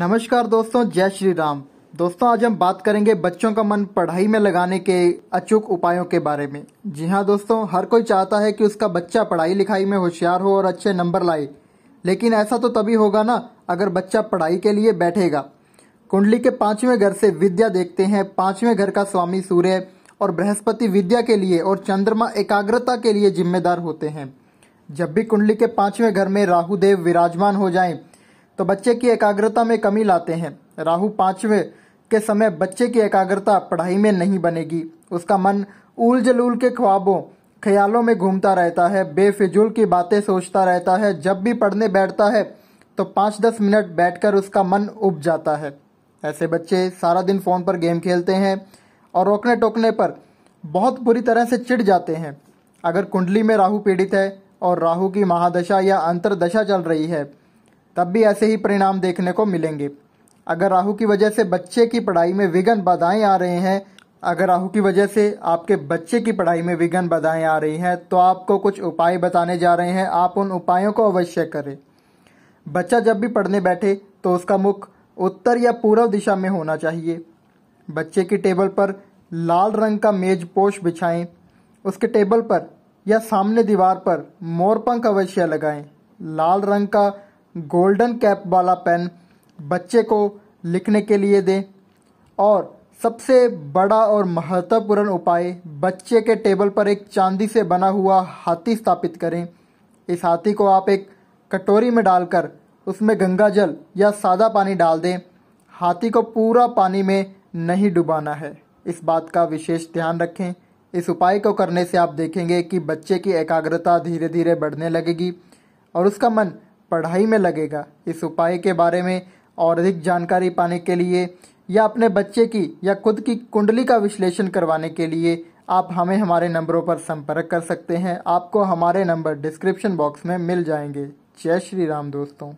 नमस्कार दोस्तों जय श्री राम दोस्तों आज हम बात करेंगे बच्चों का मन पढ़ाई में लगाने के अचूक उपायों के बारे में जी हाँ दोस्तों हर कोई चाहता है कि उसका बच्चा पढ़ाई लिखाई में होशियार हो और अच्छे नंबर लाए लेकिन ऐसा तो तभी होगा ना अगर बच्चा पढ़ाई के लिए बैठेगा कुंडली के पांचवें घर से विद्या देखते हैं पांचवें घर का स्वामी सूर्य और बृहस्पति विद्या के लिए और चंद्रमा एकाग्रता के लिए जिम्मेदार होते हैं जब भी कुंडली के पांचवें घर में राहुदेव विराजमान हो जाएं तो बच्चे की एकाग्रता में कमी लाते हैं राहु पाँचवें के समय बच्चे की एकाग्रता पढ़ाई में नहीं बनेगी उसका मन उल जलूल के ख्वाबों ख्यालों में घूमता रहता है बेफिजूल की बातें सोचता रहता है जब भी पढ़ने बैठता है तो पाँच दस मिनट बैठकर उसका मन उब जाता है ऐसे बच्चे सारा दिन फ़ोन पर गेम खेलते हैं और रोकने टोकने पर बहुत बुरी तरह से चिढ़ जाते हैं अगर कुंडली में राहु पीड़ित है और राहु की महादशा या अंतरदशा चल रही है तब भी ऐसे ही परिणाम देखने को मिलेंगे अगर राहु की वजह से बच्चे की पढ़ाई में विघन बाधाएं आ रहे हैं अगर राहु की वजह से आपके बच्चे की पढ़ाई में विघन बाधाएं आ रही हैं तो आपको कुछ उपाय बताने जा रहे हैं आप उन उपायों को अवश्य करें बच्चा जब भी पढ़ने बैठे तो उसका मुख उत्तर या पूर्व दिशा में होना चाहिए बच्चे की टेबल पर लाल रंग का मेज पोश बिछाएं उसके टेबल पर या सामने दीवार पर मोरपंख अवश्य लगाएं लाल रंग का गोल्डन कैप वाला पेन बच्चे को लिखने के लिए दें और सबसे बड़ा और महत्वपूर्ण उपाय बच्चे के टेबल पर एक चांदी से बना हुआ हाथी स्थापित करें इस हाथी को आप एक कटोरी में डालकर उसमें गंगा जल या सादा पानी डाल दें हाथी को पूरा पानी में नहीं डुबाना है इस बात का विशेष ध्यान रखें इस उपाय को करने से आप देखेंगे कि बच्चे की एकाग्रता धीरे धीरे बढ़ने लगेगी और उसका मन पढ़ाई में लगेगा इस उपाय के बारे में और अधिक जानकारी पाने के लिए या अपने बच्चे की या खुद की कुंडली का विश्लेषण करवाने के लिए आप हमें हमारे नंबरों पर संपर्क कर सकते हैं आपको हमारे नंबर डिस्क्रिप्शन बॉक्स में मिल जाएंगे जय श्री राम दोस्तों